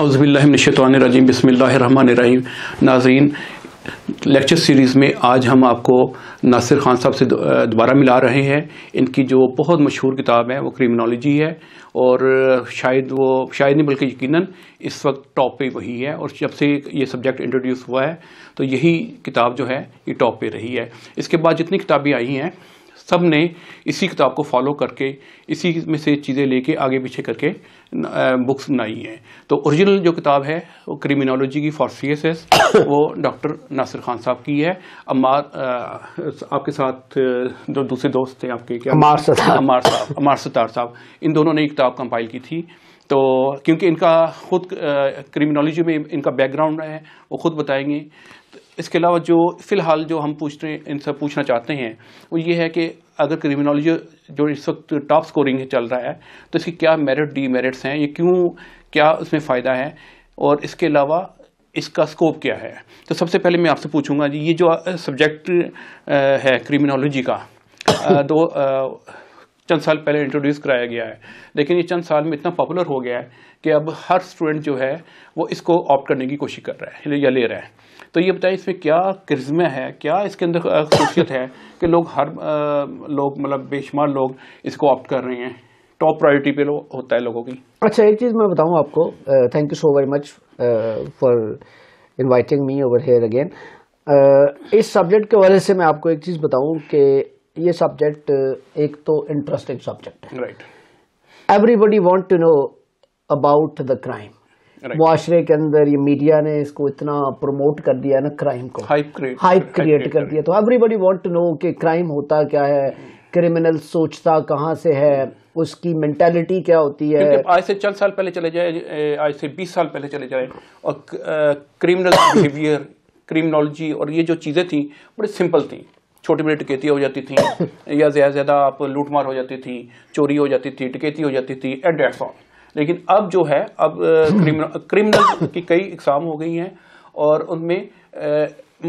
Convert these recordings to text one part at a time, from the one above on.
अज़बिल्लाशतवानरजीम बसमीम नाजीन lecture series में आज हम आपको नासिर खान साहब से दोबारा मिला रहे हैं इनकी जो बहुत मशहूर किताब है वो क्रिमिनोलॉजी है और शायद वो शायद नहीं बल्कि यकीनन इस वक्त टॉप पे वही है और जब से ये सब्जेक्ट इंट्रोड्यूस हुआ है तो यही किताब जो है ये टॉप पे रही है इसके बाद जितनी किताबें आई हैं सब ने इसी किताब को फॉलो करके इसी में से चीज़ें लेके आगे पीछे करके बुक्स बनाई हैं तो ओरिजिनल जो किताब है वो क्रिमिनोलॉजी की फॉर सी वो डॉक्टर नासिर खान साहब की है अमार आपके साथ जो दूसरे दोस्त थे आपके क्या अमार सतार अमार साहब अमार सतार साहब इन दोनों ने किताब कंपाइल की थी तो क्योंकि इनका खुद क्रिमिनोलॉजी में इनका बैकग्राउंड है वो खुद बताएंगे इसके अलावा जो फ़िलहाल जो हम पूछते इनसे पूछना चाहते हैं वो ये है कि अगर क्रिमिनोलॉजी जो इस वक्त टॉप स्कोरिंग चल रहा है तो इसकी क्या मेरिट डी मेरिट्स हैं ये क्यों क्या उसमें फ़ायदा है और इसके अलावा इसका स्कोप क्या है तो सबसे पहले मैं आपसे पूछूंगा जी ये जो सब्जेक्ट है क्रिमिनोलॉजी का दो चंद साल पहले इंट्रोड्यूस कराया गया है लेकिन ये चंद साल में इतना पॉपुलर हो गया है कि अब हर स्टूडेंट जो है वो इसको ऑप्ट करने की कोशिश कर रहा है या ले रहा है तो ये बताइए इसमें क्या करिज्मा है क्या इसके अंदर खसूसियत है कि लोग हर लोग मतलब बेशुमार लोग इसको ऑप्ट कर रहे हैं टॉप प्रायोरिटी पे लो, होता है लोगों की अच्छा एक चीज़ मैं बताऊँ आपको thank you so very much for inviting me over here again इस सब्जेक्ट के वजह से मैं आपको एक चीज़ बताऊँ कि ये सब्जेक्ट एक तो इंटरेस्टिंग सब्जेक्ट है right everybody want to know about the crime माशरे के अंदर ये मीडिया ने इसको इतना प्रमोट कर दिया ना क्राइम को हाइप क्रिएट कर दिया तो एवरीबडी वॉन्ट टू नो कि क्राइम होता क्या है क्रिमिनल सोचता कहाँ से है उसकी मेंटेलिटी क्या होती है आज से चल साल पहले चले जाए आज से बीस साल पहले चले जाए और क्रिमिनल बिहेवियर क्रिमिनोलॉजी और ये जो चीज़ें थी बड़ी सिंपल थी छोटी बड़ी टिकेती हो जाती थी या ज़्यादा से ज़्यादा आप लूटमार हो जाती थी चोरी हो जाती थी टिकेती हो जाती थी एंड दैट्स ऑन लेकिन अब जो है अब क्रिमिनल की कई इकसाम हो गई हैं और उनमें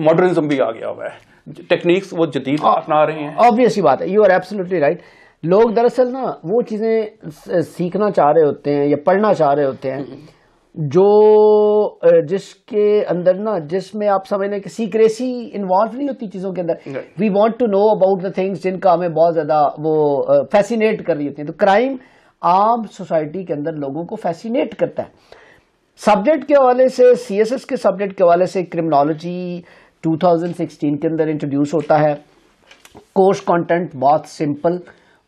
मॉडर्निज्म भी आ गया हुआ है टेक्निक्स वो जदीद अपना रहे हैं ऑब्वियस बात है यू आर एब्सोल्युटली राइट लोग दरअसल ना वो चीज़ें सीखना चाह रहे होते हैं या पढ़ना चाह रहे होते हैं जो जिसके अंदर ना जिसमें आप समझ लें कि सीक्रेसी इन्वॉल्व नहीं होती चीज़ों के अंदर we want to know about the things जिनका हमें बहुत ज़्यादा वो फैसिनेट कर रही होती है तो क्राइम आम सोसाइटी के अंदर लोगों को फैसिनेट करता है सब्जेक्ट के हवाले से सीएसएस के सब्जेक्ट के हवाले से क्रिमिनोलॉजी 2016 के अंदर इंट्रोड्यूस होता है कोर्स कंटेंट बहुत सिंपल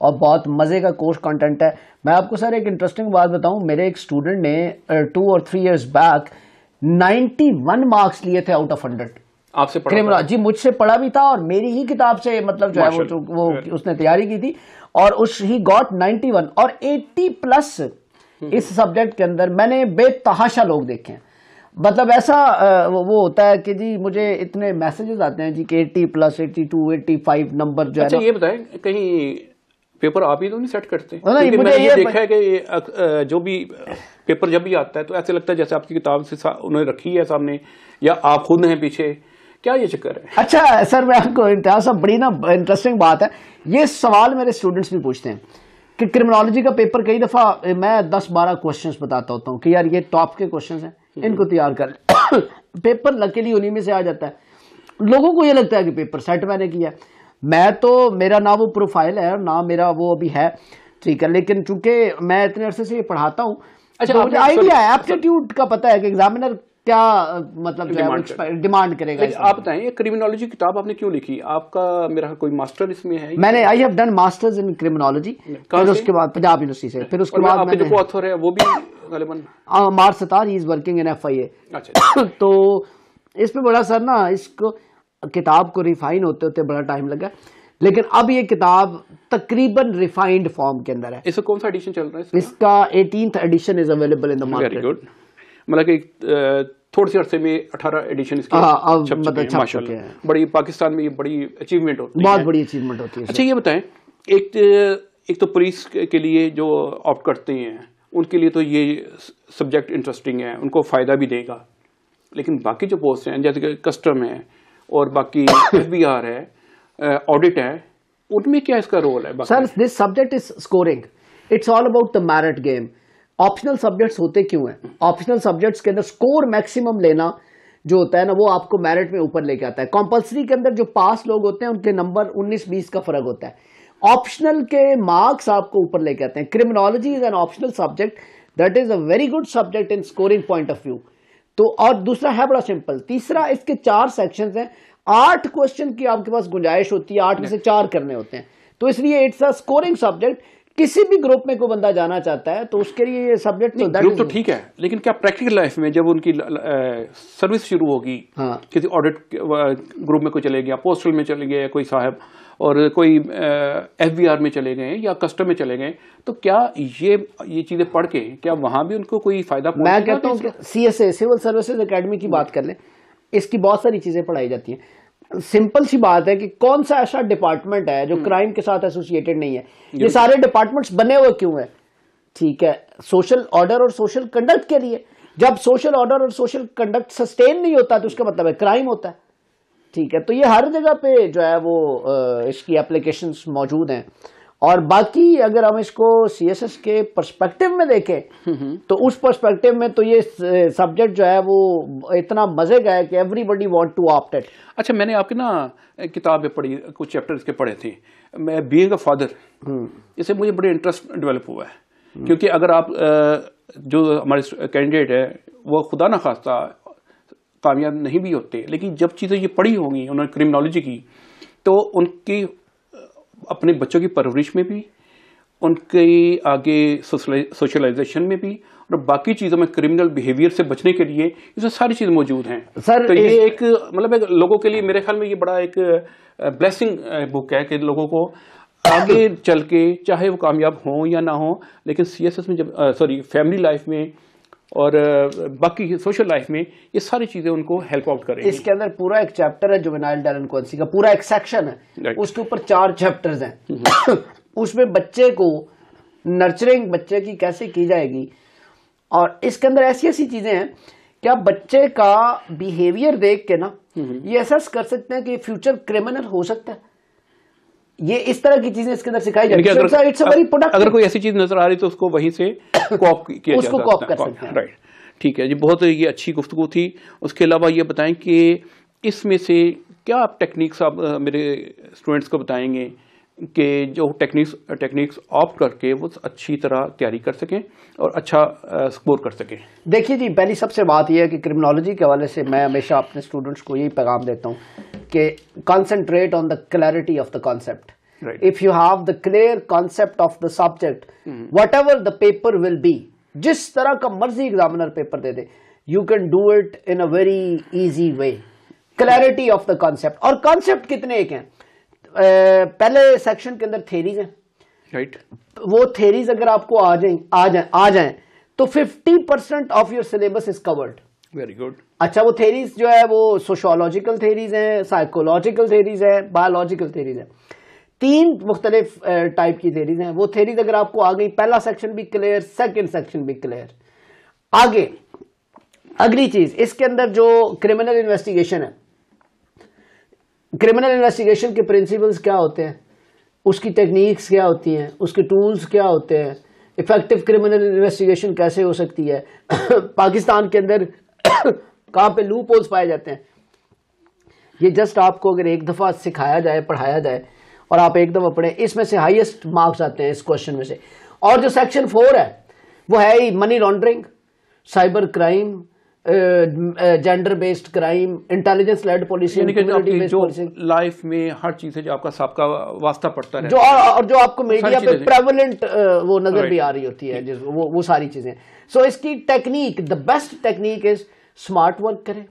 और बहुत मज़े का कोर्स कंटेंट है मैं आपको सर एक इंटरेस्टिंग बात बताऊं मेरे एक स्टूडेंट ने टू और थ्री इयर्स बैक 91 मार्क्स लिए थे आउट ऑफ हंड्रेड आपसे प्रेमराज जी मुझसे पढ़ा भी था और मेरी ही किताब से मतलब जो है वो, तो वो उसने तैयारी की थी और उस ही गॉट 91 और 80 प्लस हम्म। इस सब्जेक्ट के अंदर मैंने बेतहाशा लोग देखे हैं मतलब ऐसा वो होता है कि जी मुझे इतने मैसेजेस आते हैं जी कि eighty plus eighty two eighty five number जो अच्छा है ये बताएं कहीं पेपर आप ही तो नहीं सेट करते नहीं, नहीं, मुझे मैंने ये, ये देखा है कि जो भी पेपर जब भी आता है तो ऐसे लगता है जैसे आपकी किताब से उन्होंने रखी है सामने या आप खुद हैं पीछे क्या ये चक्कर है अच्छा सर मैं आपको इम्तियाज साहब बड़ी ना इंटरेस्टिंग बात है ये सवाल मेरे स्टूडेंट्स भी पूछते हैं कि क्रिमिनोलॉजी का पेपर कई दफ़ा मैं दस बारह क्वेश्चन बताता होता हूँ कि यार ये टॉप के क्वेश्चन हैं हम्म। इनको तैयार कर पेपर लकीली उन्हीं में से आ जाता है लोगों को ये लगता है कि पेपर सेट मैंने किया मैं तो मेरा ना वो प्रोफाइल है ना मेरा वो अभी है ठीक है लेकिन चूंकि मैं इतने अरसे से ये पढ़ाता हूँ अच्छा तो आइडिया है एप्टीट्यूड का पता है कि एग्जामिनर क्या मतलब डिमांड, कर। डिमांड करेगा आप बताएं ये क्रिमिनोलॉजी किताब आपने क्यों लिखी आपका मेरा कोई मास्टर इसमें है मैंने I have done masters in criminology फिर उसके बाद पंजाब यूनिवर्सिटी से फिर उसके बाद मैंने जो ऑथर है वो भी गलबन मार he is working in FIA अच्छा, अच्छा। तो इसमें बड़ा सर ना इसको किताब को रिफाइन होते होते बड़ा टाइम लगा लेकिन अब ये किताब तकरीबन रिफाइंड फॉर्म के अंदर है इसका कौन सा एडिशन चल रहा है इसका eighteen edition is available in the market very good मतलब कि थोड़े से अरसे में अठारह एडिशन इसके हाँ, मतलब बड़ी पाकिस्तान में ये बड़ी अचीवमेंट होती बहुत है बड़ी अचीवमेंट होती है अच्छा ये बताएं एक एक तो पुलिस के लिए जो ऑप्ट करते हैं उनके लिए तो ये सब्जेक्ट इंटरेस्टिंग है उनको फ़ायदा भी देगा लेकिन बाकी जो पोस्ट हैं जैसे कि कस्टम है और बाकी एफ है ऑडिट है उनमें क्या इसका रोल है sir this subject is scoring it's all about the merit game optional subjects होते क्यों हैं ऑप्शनल सब्जेक्ट्स के अंदर स्कोर मैक्सिमम लेना जो होता है ना वो आपको मेरिट में ऊपर लेके आता है कंपलसरी के अंदर जो पास लोग होते हैं उनके नंबर 19-20 का फर्क होता है ऑप्शनल के मार्क्स आपको ऊपर लेके आते हैं criminology is an optional subject that is a very good subject in scoring point of view तो और दूसरा है बड़ा सिंपल तीसरा इसके चार सेक्शन है आठ क्वेश्चन की आपके पास गुंजाइश होती है आठ में से चार करने होते हैं तो इसलिए इट्स अ स्कोरिंग सब्जेक्ट किसी भी ग्रुप में कोई बंदा जाना चाहता है तो उसके लिए ये सब्जेक्ट तो ग्रुप तो ठीक है लेकिन क्या प्रैक्टिकल लाइफ में जब उनकी सर्विस शुरू होगी हाँ। किसी ऑडिट ग्रुप में कोई चले गया पोस्टल में चले गए कोई साहब और कोई एफ में चले गए या कस्टम में चले गए तो क्या ये ये चीजें पढ़ के क्या वहां भी उनको कोई फायदा मैं कहता हूँ C S A civil services academy की बात कर लें इसकी बहुत सारी चीजें पढ़ाई जाती हैं सिंपल सी बात है कि कौन सा ऐसा डिपार्टमेंट है जो क्राइम हम्म। के साथ एसोसिएटेड नहीं है ये सारे डिपार्टमेंट्स बने हुए क्यों हैं ठीक है सोशल ऑर्डर और सोशल कंडक्ट के लिए जब सोशल ऑर्डर और सोशल कंडक्ट सस्टेन नहीं होता तो उसका मतलब है क्राइम होता है ठीक है तो ये हर जगह पे जो है वो इसकी एप्लीकेशन मौजूद हैं और बाकी अगर हम इसको सी एस एस के परस्पेक्टिव में देखें तो उस परस्पेक्टिव में तो ये सब्जेक्ट जो है वो इतना मजे का है कि everybody want to opt it अच्छा मैंने आपकी ना किताबें पढ़ी कुछ चैप्टर इसके पढ़े थे मैं बी अ फादर इससे मुझे बड़े इंटरेस्ट डेवलप हुआ है क्योंकि अगर आप जो हमारे कैंडिडेट है वो खुदा ना खास्ता कामयाब नहीं भी होते लेकिन जब चीज़ें ये पढ़ी होंगी उन्होंने क्रिमिनोलॉजी की तो उनकी अपने बच्चों की परवरिश में भी उनके आगे सोशलाइजेशन में भी और बाकी चीज़ों में क्रिमिनल बिहेवियर से बचने के लिए इसमें सारी चीज़ें मौजूद हैं सर तो ये एक, मतलब एक लोगों के लिए मेरे ख्याल में ये बड़ा एक ब्लेसिंग बुक है कि लोगों को आगे चल के चाहे वो कामयाब हों या ना हो लेकिन सीएसएस में जब सॉरी फैमिली लाइफ में और बाकी सोशल लाइफ में ये सारी चीज़ें उनको हेल्प आउट करें इसके अंदर पूरा एक चैप्टर है जो डेलन कोंसी का पूरा एक सेक्शन है उसके ऊपर चार चैप्टर्स हैं हम्म। उसमें बच्चे को नर्चरिंग बच्चे की कैसे की जाएगी और इसके अंदर ऐसी ऐसी चीज़ें हैं कि आप बच्चे का बिहेवियर देख के ना हम्म। ये एहसास कर सकते हैं कि फ्यूचर क्रिमिनल हो सकता है ये इस तरह की चीजें इसके अंदर सिखाई जाती है अगर, इट्स वेरी प्रोडक्ट अगर कोई ऐसी चीज नजर आ रही तो उसको वहीं से कॉप किया उसको कॉप कर हाँ, सकते हैं राइट ठीक है जी बहुत ये अच्छी गुफ्तु थी उसके अलावा ये बताएं कि इसमें से क्या आप टेक्निक्स आप मेरे स्टूडेंट्स को बताएंगे कि जो टेक्निक्स टेक्निक्स ऑफ करके वो अच्छी तरह तैयारी कर सकें और अच्छा स्कोर कर सकें देखिए जी पहली सबसे बात यह है कि क्रिमिनोलॉजी के हवाले से मैं हमेशा अपने स्टूडेंट्स को यही पैगाम देता हूँ concentrate on the clarity of the concept. Right. If you have the clear concept of the subject, mm. whatever the paper will be, जिस तरह का मर्जी एग्जामिनर पेपर दे दे you can do it in a very easy way clarity of the concept और concept कितने एक हैं पहले सेक्शन के अंदर थेरीज हैं राइट वो थेरीज अगर आपको आ जाए आ जाए आ जाए तो fifty percent of your syllabus is covered very good अच्छा वो थेरीज जो है वो सोशोलॉजिकल थेरीज हैं साइकोलॉजिकल थेरीज हैं बायोलॉजिकल थेरीज हैं तीन मुख्तलिफ टाइप की थेरीज हैं वो थेरीज अगर आपको आ गई पहला सेक्शन भी क्लियर सेकेंड सेक्शन भी क्लियर आगे अगली चीज इसके अंदर जो क्रिमिनल इन्वेस्टिगेशन है क्रिमिनल इन्वेस्टिगेशन के प्रिंसिपल्स क्या होते हैं उसकी टेक्निक्स क्या होती हैं उसके टूल्स क्या होते हैं इफेक्टिव क्रिमिनल इन्वेस्टिगेशन कैसे हो सकती है पाकिस्तान के अंदर कहाँ पे लूप होल्स पाए जाते हैं ये जस्ट आपको अगर एक दफ़ा सिखाया जाए पढ़ाया जाए और आप एक दफ़ा पढ़ें इसमें से हाईएस्ट मार्क्स आते हैं इस क्वेश्चन में से और जो सेक्शन फोर है वो है ही money laundering cyber crime gender based crime intelligence led policy life में हर चीज है जो आपका सबका वास्ता पड़ता है जो और जो आपको मीडिया पे प्रेवलेंट वो नजर भी आ रही होती है जिस वो वो सारी चीजें सो so, इसकी technique the best technique is smart work करें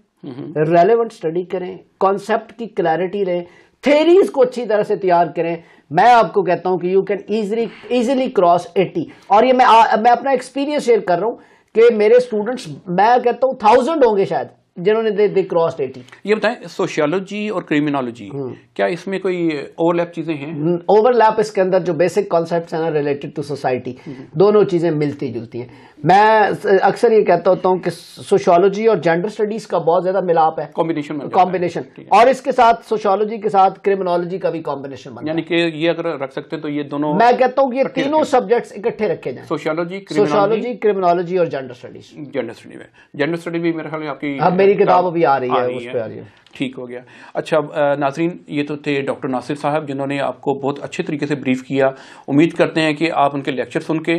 रेलेवेंट स्टडी करें कॉन्सेप्ट की क्लैरिटी लें थेरीज को अच्छी तरह से तैयार करें मैं आपको कहता हूं कि you can easily easily cross eighty और ये मैं मैं अपना एक्सपीरियंस शेयर कर रहा हूं कि मेरे स्टूडेंट्स मैं कहता हूँ थाउजेंड होंगे शायद जिन्होंने दे, दे क्रॉस एटी ये बताएं सोशियोलॉजी और क्रिमिनोलॉजी हम्म। क्या इसमें कोई ओवरलैप चीजें हैं ओवरलैप इसके अंदर जो बेसिक कॉन्सेप्ट है ना रिलेटेड टू सोसाइटी दोनों चीजें मिलती जुलती हैं मैं अक्सर ये कहता होता हूँ कि सोशियोलॉजी और जेंडर स्टडीज का बहुत ज्यादा मिलाप है कॉम्बिनेशन कॉम्बिनेशन और इसके साथ सोशियोलॉजी के साथ क्रिमिनोलॉजी का भी कॉम्बिनेशन यानी कि ये अगर रख सकते हैं तो ये दोनों मैं कहता हूँ ये तीनों सब्जेक्ट्स इकट्ठे रखे जाए सोशियोलॉजी सोशियोलॉजी क्रिमिनोलॉजी और जेंडर स्टडीज जेंडर स्टडी में जेंडर स्टडी भी मेरे ख्याल में आपकी मेरी किताब अभी आ रही है उस पर आ रही है ठीक हो गया अच्छा नाजरीन ये तो थे डॉक्टर नासिर साहब जिन्होंने आपको बहुत अच्छे तरीके से ब्रीफ किया उम्मीद करते हैं कि आप उनके लेक्चर सुन के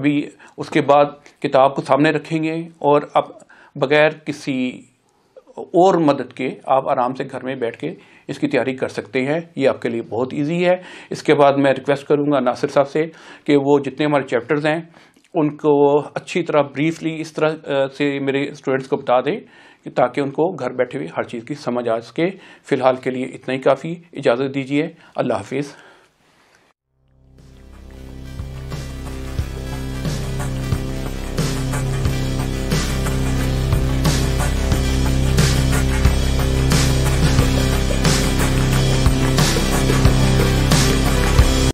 अभी उसके बाद किताब को सामने रखेंगे और आप बगैर किसी और मदद के आप आराम से घर में बैठ के इसकी तैयारी कर सकते हैं ये आपके लिए बहुत इजी है इसके बाद मैं रिक्वेस्ट करूँगा नासिर साहब से कि वो जितने हमारे चैप्टर्स हैं उनको अच्छी तरह ब्रीफली इस तरह से मेरे स्टूडेंट्स को बता दें कि ताकि उनको घर बैठे हुए हर चीज़ की समझ आ सके फ़िलहाल के लिए इतना ही काफ़ी इजाज़त दीजिए अल्लाह हाफिज़